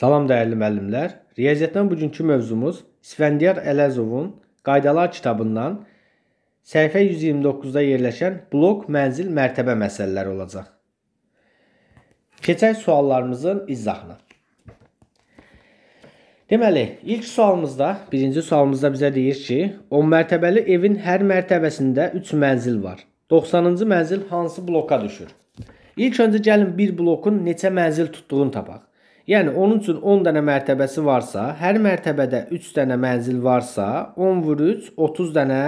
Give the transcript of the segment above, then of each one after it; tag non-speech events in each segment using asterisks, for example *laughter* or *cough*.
Salam dəyərli müəllimlər. Riyaziyyatdan bugünkü mövzumuz İsfəndiyar Ələzovun Qaydalar kitabından səhifə 129-da yerləşən blok, mənzil, mərtəbə məsələləri olacaq. Keçək suallarımızın izahına. Deməli, ilk sualımızda, birinci sualımızda bizə deyir ki, 10 mərtəbəli evin hər mərtəbəsində 3 mənzil var. 90-cı mənzil hansı bloka düşür? İlk öncə gəlin bir blokun neçə mənzil tutduğunu tapaq. Yəni onun üçün 10 dənə mərtəbəsi varsa, hər mərtəbədə 3 dənə mənzil varsa, 10 vur 3 30 dənə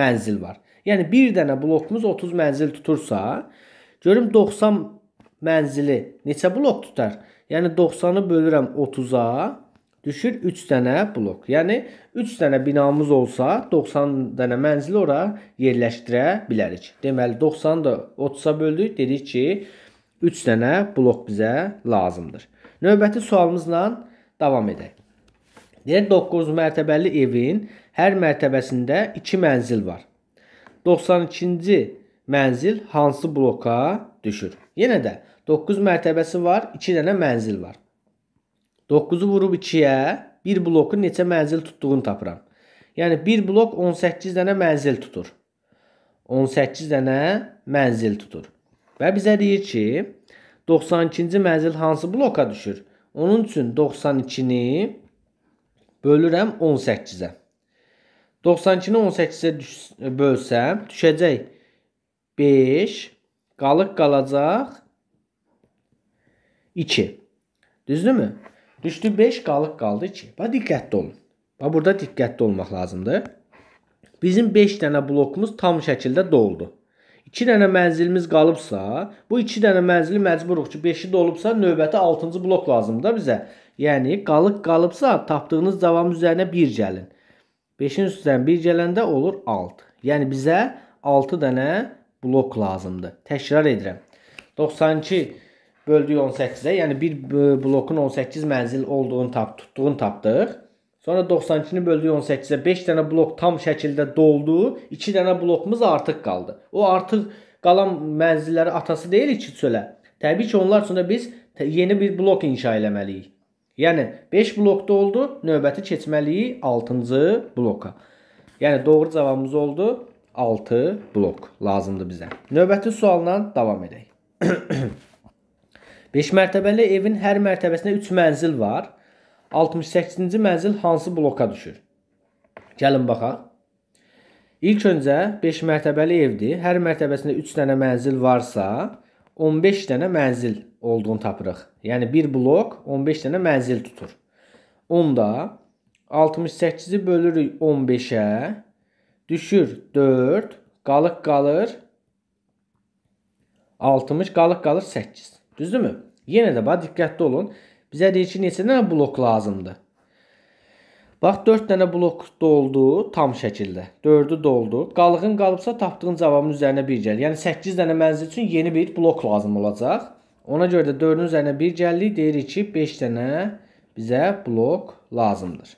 mənzil var. Yəni bir dənə blokumuz 30 mənzil tutursa, görüm 90 mənzili neçə blok tutar? Yəni 90-ı bölürəm 30-a, düşür 3 dənə blok. Yəni 3 dənə binamız olsa, 90 dənə mənzili ora yerləşdirə bilərik. Deməli 90-ı da 30-a böldük, dedik ki, 3 dənə blok bizə lazımdır. Növbəti sualımızla davam edək. Deyək 9 mərtəbəli evin hər mərtəbəsində 2 mənzil var. 92-ci mənzil hansı bloka düşür? Yenə də 9 mərtəbəsi var, 2 dənə mənzil var. 9-u vurub 2-yə bir bloku neçə mənzil tutduğunu tapıram. Yəni bir blok 18 dənə mənzil tutur. 18 dənə mənzil tutur. Və bizə deyir ki, 92-ci mənzil hansı bloka düşür? Onun üçün 92-ni bölürəm 18-ə. 92-ni 18-ə bölsəm düşəcək 5, qalıq qalacaq 2. Düzdürmü? Düşdü 5, qalıq qaldı 2. Bax diqqətli olun. Bax burada diqqətli olmaq lazımdır. Bizim 5 dənə blokumuz tam şəkildə doldu. 2 dənə mənzilimiz qalıbsa, bu 2 dənə mənzili məcburuq ki, 5-i dolubsa növbəti 6-cı blok lazımdır da bizə. Yəni qalıq qalıbsa, tapdığınız cavabın üzərinə 1 gəlin. 5-in üstündən 1 gələndə olur 6. Yəni bizə 6 dənə blok lazımdır. Təkrar edirəm. 92 böldük 18-ə, yəni bir e, blokun 18 mənzil olduğunu tap, tutduğunu tapdıq. Sonra 92-ni böldük 18-ə. 5 dənə blok tam şəkildə doldu. 2 dənə blokumuz artıq qaldı. O artıq qalan mənzilləri atası deyil ki, çölə. Təbii ki, onlar üçün də biz yeni bir blok inşa eləməliyik. Yəni 5 blokda oldu, növbəti keçməliyik 6-cı bloka. Yəni doğru cavabımız oldu 6 blok lazımdır bizə. Növbəti sualla davam edək. 5 *clears throat* mərtəbəli evin hər mərtəbəsində 3 mənzil var. 68-ci mənzil hansı bloka düşür? Gəlin baxaq. İlk öncə 5 mərtəbəli evdir. Hər mərtəbəsində 3 dənə mənzil varsa, 15 dənə mənzil olduğunu tapırıq. Yəni bir blok 15 dənə mənzil tutur. Onda 68-i bölürük 15-ə, düşür 4, qalıq qalır 60, qalıq qalır 8. Düzdürmü? Yenə də bax diqqətli olun. Bizə deyir ki, neçə dənə blok lazımdır? Bax 4 dənə blok doldu tam şəkildə. 4-ü doldu. Qalığın qalıbsa tapdığın cavabın üzərinə 1 gəlir. Yəni 8 dənə mənzil üçün yeni bir blok lazım olacaq. Ona görə də 4-ün üzərinə 1 gəlirik. Deyirik ki, 5 dənə bizə blok lazımdır.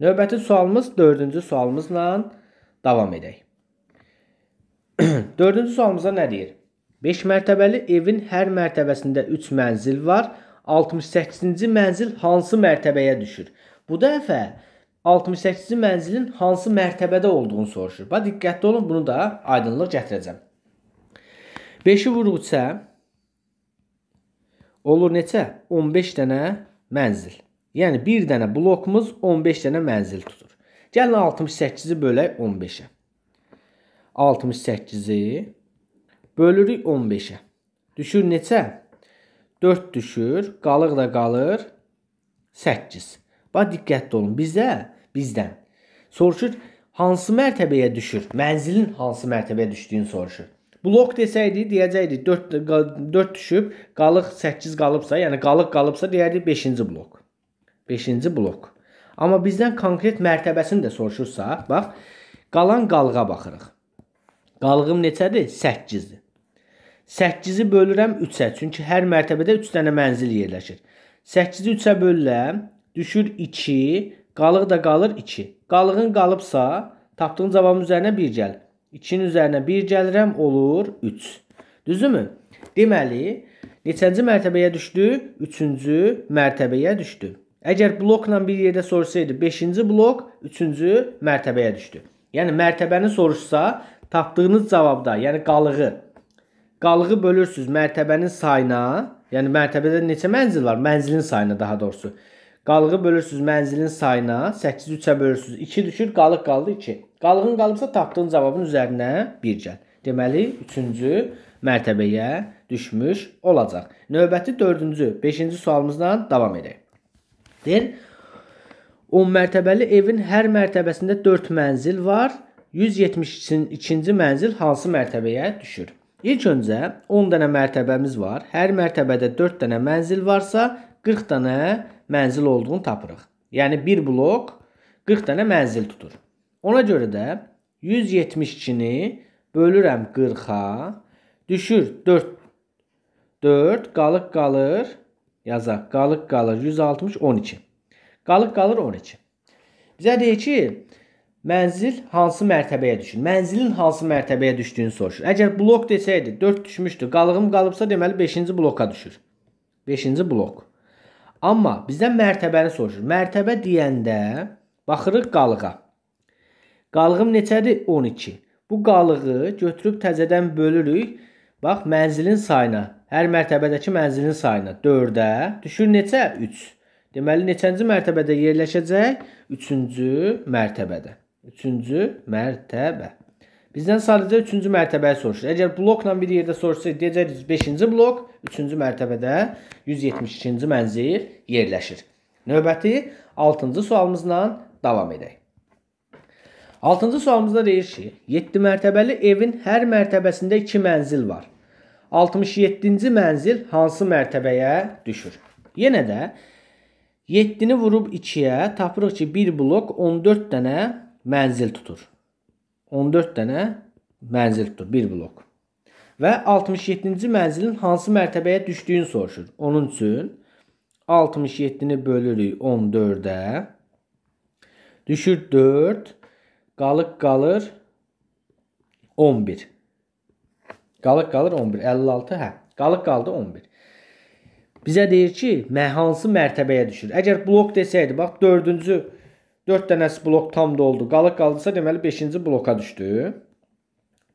Növbəti sualımız 4-cü sualımızla davam edək. 4-cü *clears throat* sualımıza nə deyir? 5 mərtəbəli evin hər mərtəbəsində 3 mənzil var 68-ci mənzil hansı mərtəbəyə düşür? Bu dəfə 68-ci mənzilin hansı mərtəbədə olduğunu soruşur. Bax diqqətli olun, bunu da aydınlıq gətirəcəm. 5-i vuruq isə olur neçə? 15 dənə mənzil. Yəni bir dənə blokumuz 15 dənə mənzil tutur. Gəlin 68-i bölək 15-ə. 68-i bölürük 15-ə. Düşür neçə? 4 düşür, qalıq da qalır 8. Bax diqqətli olun. Bizə bizdən soruşur hansı mərtəbəyə düşür? Mənzilin hansı mərtəbəyə düşdüyünü soruşur. Blok desəydi, deyəcəkdi 4 4 düşüb, qalıq 8 qalıbsa, yəni qalıq qalıbsa deyərdi 5-ci blok. 5-ci blok. Amma bizdən konkret mərtəbəsini də soruşursa, bax, qalan qalığa baxırıq. Qalığım neçədir? 8-dir. 8-i bölürəm 3-ə, çünki hər mərtəbədə 3 dənə mənzil yerləşir. 8-i 3-ə bölürəm, düşür 2, qalıq da qalır 2. Qalığın qalıbsa, tapdığın cavabın üzərinə 1 gəl. 2-nin üzərinə 1 gəlirəm, olur 3. Düzdürmü? Deməli, neçənci mərtəbəyə düşdü? 3-cü mərtəbəyə düşdü. Əgər blokla bir yerdə soruşsaydı, 5-ci blok 3-cü mərtəbəyə düşdü. Yəni mərtəbəni soruşsa, tapdığınız cavabda, yəni qalığı Qalığı bölürsüz mərtəbənin sayına, yəni mərtəbədə neçə mənzil var? Mənzilin sayına daha doğrusu. Qalığı bölürsüz mənzilin sayına, 8-i 3-ə bölürsüz, 2 düşür, qalıq qaldı 2. Qalığın qalıbsa tapdığın cavabın üzərinə 1 gəl. Deməli, 3-cü mərtəbəyə düşmüş olacaq. Növbəti 4-cü, 5-ci sualımızla davam edək. Deyir, 10 mərtəbəli evin hər mərtəbəsində 4 mənzil var. 172-ci mənzil hansı mərtəbəyə düşür? İlk öncə 10 dənə mərtəbəmiz var. Hər mərtəbədə 4 dənə mənzil varsa, 40 dənə mənzil olduğunu tapırıq. Yəni bir blok 40 dənə mənzil tutur. Ona görə də 172-ni bölürəm 40-a, düşür 4 4 qalıq qalır, yazaq, qalıq qalır 160 12. Qalıq qalır 12. Bizə deyir ki, Mənzil hansı mərtəbəyə düşür? Mənzilin hansı mərtəbəyə düşdüyünü soruşur. Əgər blok desəydi 4 düşmüşdü. Qalığım qalıbsa deməli 5-ci bloka düşür. 5-ci blok. Amma bizdən mərtəbəni soruşur. Mərtəbə deyəndə baxırıq qalığa. Qalığım neçədir? 12. Bu qalığı götürüb təzədən bölürük. Bax mənzilin sayına. Hər mərtəbədəki mənzilin sayına 4-ə düşür neçə? 3. Deməli neçənci mərtəbədə yerləşəcək? 3-cü mərtəbədə. Üçüncü mərtəbə. Bizdən sadəcə üçüncü mərtəbəyə soruşur. Əgər blokla bir yerdə soruşsa, deyəcəyiz 5-ci blok, üçüncü mərtəbədə 172-ci mənzil yerləşir. Növbəti 6-cı sualımızla davam edək. 6-cı sualımızda deyir ki, 7 mərtəbəli evin hər mərtəbəsində 2 mənzil var. 67-ci mənzil hansı mərtəbəyə düşür? Yenə də 7-ni vurub 2-yə tapırıq ki, 1 blok 14 dənə mənzil tutur. 14 dənə mənzil tutur bir blok. Və 67-ci mənzilin hansı mərtəbəyə düşdüyünü soruşur. Onun üçün 67-ni bölürük 14-ə. Düşür 4, qalıq qalır 11. Qalıq qalır 11, 56 hə. Qalıq qaldı 11. Bizə deyir ki, mə hansı mərtəbəyə düşür? Əgər blok desəydi, bax 4-cü 4 dənəsi blok tam doldu. Qalıq qaldısa deməli 5-ci bloka düşdü.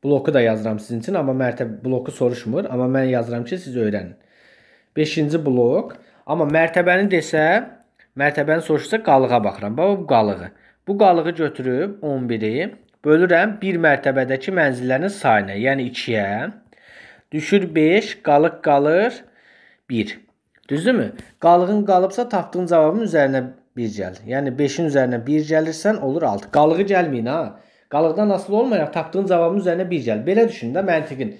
Bloku da yazıram sizin üçün, amma mərtəbə bloku soruşmur, amma mən yazıram ki, siz öyrənin. 5-ci blok. Amma mərtəbəni desə, mərtəbəni soruşsa qalığa baxıram. Bax bu qalığı. Bu qalığı götürüb 11-i bölürəm bir mərtəbədəki mənzillərin sayına, yəni 2-yə. Düşür 5, qalıq qalır 1. Düzdürmü? Qalığın qalıbsa tapdığın cavabın üzərinə 1 gəlir. Yəni 5-in üzərinə 1 gəlirsən olur 6. Qalığı gəlməyin ha. Qalıqdan asılı olmayaraq tapdığın cavabın üzərinə 1 gəl. Belə düşün də məntiqin.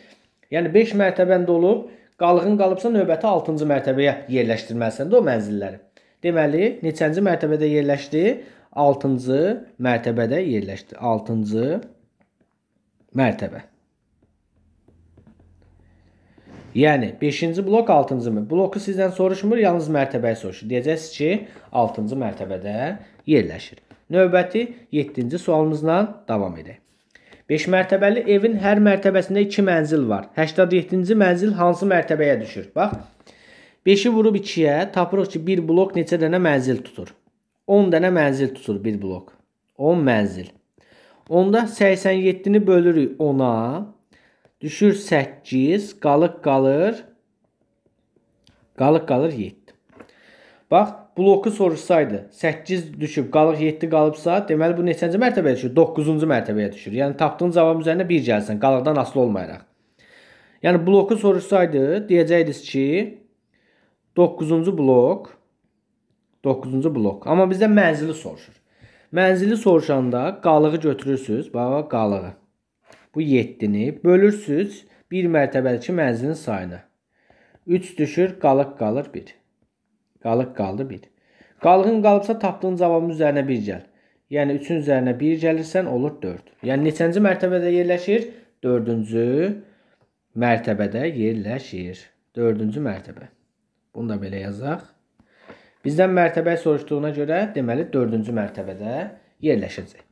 Yəni 5 mərtəbəndə olub, qalığın qalıbsa növbəti 6-cı mərtəbəyə yerləşdirməlisən də o mənzilləri. Deməli, neçənci mərtəbədə yerləşdi? 6-cı mərtəbədə yerləşdi. 6-cı mərtəbə. Yəni 5-ci blok 6-cımı? Bloku sizdən soruşmur, yalnız mərtəbəyi soruşur. Deyəcəksiniz ki, 6-cı mərtəbədə yerləşir. Növbəti 7-ci sualımızla davam edək. 5 mərtəbəli evin hər mərtəbəsində 2 mənzil var. 87-ci mənzil hansı mərtəbəyə düşür? Bax. 5-i vurub 2-yə tapırıq ki, bir blok neçə dənə mənzil tutur? 10 dənə mənzil tutur bir blok. 10 mənzil. Onda 87-ni bölürük 10-a. Düşür 8, qalıq qalır. Qalıq qalır 7. Bax, bloku soruşsaydı, 8 düşüb, qalıq 7 qalıbsa, deməli bu neçənci mərtəbəyə düşür? 9-cu mərtəbəyə düşür. Yəni tapdığın cavab üzərinə 1 gəlsin, qalıqdan asılı olmayaraq. Yəni bloku soruşsaydı, deyəcəydiniz ki, 9-cu blok 9-cu blok. Amma bizdə mənzili soruşur. Mənzili soruşanda qalığı götürürsüz. Bax, qalığı bu 7-ni bölürsüz 1 mərtəbədəki mənzilin sayına. 3 düşür, qalıq qalır 1. Qalıq qaldı 1. Qalığın qalıbsa tapdığın cavabın üzərinə 1 gəl. Yəni 3-ün üzərinə 1 gəlirsən olur 4. Yəni neçənci mərtəbədə yerləşir? 4-cü mərtəbədə yerləşir. 4-cü mərtəbə. Bunu da belə yazaq. Bizdən mərtəbə soruşduğuna görə deməli 4-cü mərtəbədə yerləşəcək.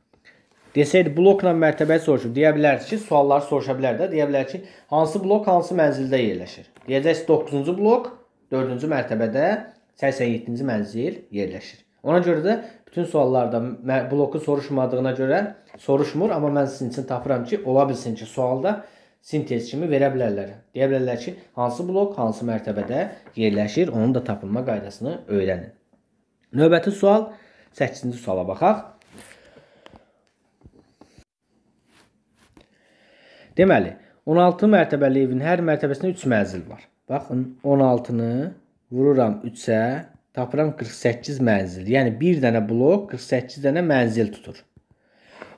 Desəydi blokla mərtəbəyə soruşub, deyə bilər ki, sualları soruşa bilər də, deyə bilər ki, hansı blok hansı mənzildə yerləşir. Deyəcək 9-cu blok 4-cü mərtəbədə 87-ci mənzil yerləşir. Ona görə də bütün suallarda bloku soruşmadığına görə soruşmur, amma mən sizin üçün tapıram ki, ola bilsin ki, sualda sintez kimi verə bilərlər. Deyə bilərlər ki, hansı blok hansı mərtəbədə yerləşir, onun da tapılma qaydasını öyrənin. Növbəti sual 8-ci suala baxaq. Deməli, 16 mərtəbəli evin hər mərtəbəsində 3 mənzil var. Baxın, 16-nı vururam 3-ə, tapıram 48 mənzil. Yəni bir dənə blok 48 dənə mənzil tutur.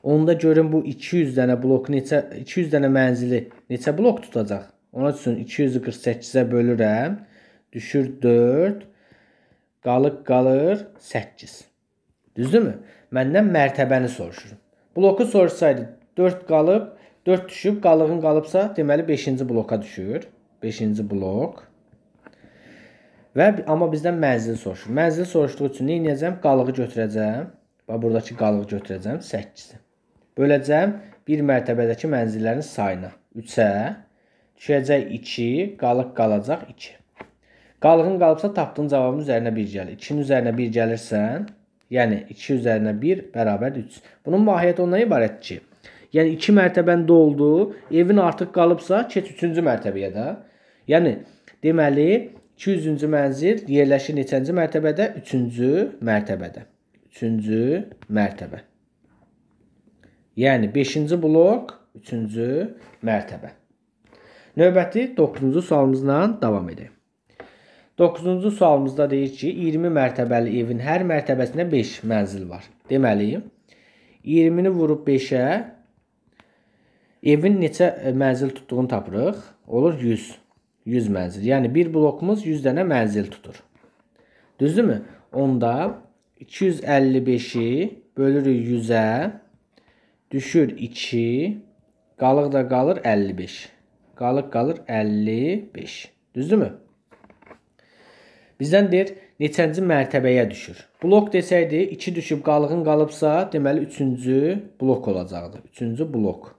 Onda görün bu 200 dənə blok neçə 200 dənə mənzili neçə blok tutacaq? Ona üçün 200-ü 48-ə bölürəm, düşür 4, qalıq qalır 8. Düzdürmü? Məndən mərtəbəni soruşurum. Bloku sorsaydı 4 qalıb 4 düşüb, qalığın qalıbsa, deməli 5-ci bloka düşür. 5-ci blok. Və amma bizdən mənzil soruşur. Mənzil soruşduğu üçün nə edəcəm? Qalığı götürəcəm. Və buradakı qalığı götürəcəm 8. Böləcəm bir mərtəbədəki mənzillərin sayına. 3-ə düşəcək 2, qalıq qalacaq 2. Qalığın qalıbsa tapdığın cavabın üzərinə 1 gəlir. 2-nin üzərinə 1 gəlirsən, yəni 2 üzərinə 1 bərabər 3. Bunun mahiyyəti ondan ibarətdir ki, Yəni 2 mərtəbən doldu, evin artıq qalıbsa, keç 3-cü mərtəbəyə də. Yəni deməli 200-cü mənzil yerləşir neçənci mərtəbədə? 3-cü mərtəbədə. 3-cü mərtəbə. Yəni 5-ci blok 3-cü mərtəbə. Növbəti 9-cu sualımızla davam edək. 9-cu sualımızda deyir ki, 20 mərtəbəli evin hər mərtəbəsində 5 mənzil var. Deməli, 20-ni vurub 5-ə evin neçə e, mənzil tutduğunu tapırıq. Olur 100. 100 mənzil. Yəni bir blokumuz 100 dənə mənzil tutur. Düzdürmü? Onda 255-i bölürük 100-ə, düşür 2, qalıq da qalır 55. Qalıq qalır 55. Düzdürmü? Bizdən deyir, neçənci mərtəbəyə düşür? Blok desəydi, 2 düşüb qalığın qalıbsa, deməli 3-cü blok olacaqdı. 3-cü blok.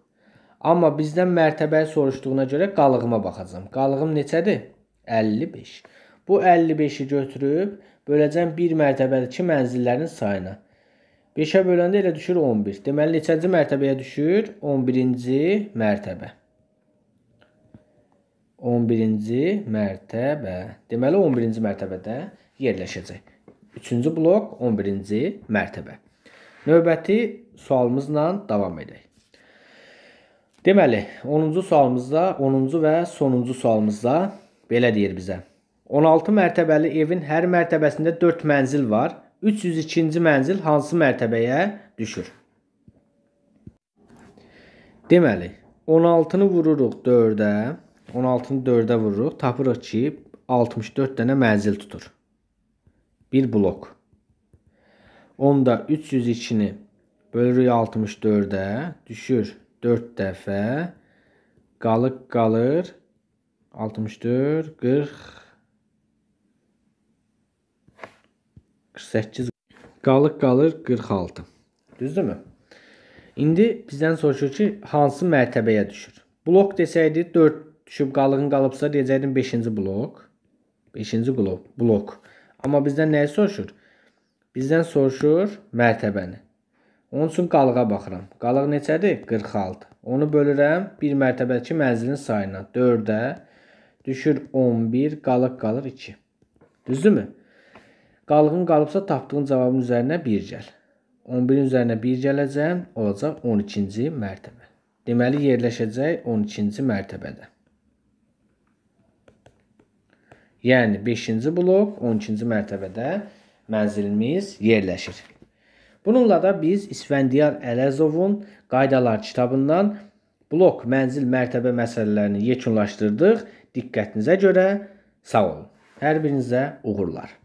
Amma bizdən mərtəbə soruşduğuna görə qalığıma baxacam. Qalığım neçədir? 55. Bu 55-i götürüb böləcəm 1 mərtəbədəki mənzillərin sayına. 5-ə böləndə elə düşür 11. Deməli neçənci mərtəbəyə düşür? 11-ci mərtəbə. 11-ci mərtəbə. Deməli 11-ci mərtəbədə yerləşəcək. 3-cü blok 11-ci mərtəbə. Növbəti sualımızla davam edək. Deməli, 10-cu sualımızda, 10-cu və sonuncu sualımızda belə deyir bizə. 16 mərtəbəli evin hər mərtəbəsində 4 mənzil var. 302-ci mənzil hansı mərtəbəyə düşür? Deməli, 16-nı vururuq 4-ə, 16-nı 4-ə vururuq, tapırıq ki, 64 dənə mənzil tutur. Bir blok. Onda 302-ni bölürük 64-ə, düşür 4 dəfə. Qalıq qalır 64, 40, 48. Qalıq qalır 46. Düzdürmü? İndi bizdən soruşur ki, hansı mərtəbəyə düşür? Blok desəydi 4 düşüb qalığın qalıbsa deyəcəkdim 5-ci blok. 5-ci blok, blok. Amma bizdən nəyi soruşur? Bizdən soruşur mərtəbəni. Onun üçün qalığa baxıram. Qalıq neçədir? 46. Onu bölürəm 1 mərtəbədəki mənzilin sayına. 4-ə düşür 11, qalıq qalır 2. Düzdürmü? Qalığın qalıbsa tapdığın cavabın üzərinə 1 gəl. 11-in üzərinə 1 gələcəm, olacaq 12-ci mərtəbə. Deməli yerləşəcək 12-ci mərtəbədə. Yəni 5-ci blok 12-ci mərtəbədə mənzilimiz yerləşir. Bununla da biz İsfəndiyar Ələzovun qaydalar kitabından blok mənzil mərtəbə məsələlərini yekunlaşdırdıq. Diqqətinizə görə sağ olun. Hər birinizə uğurlar.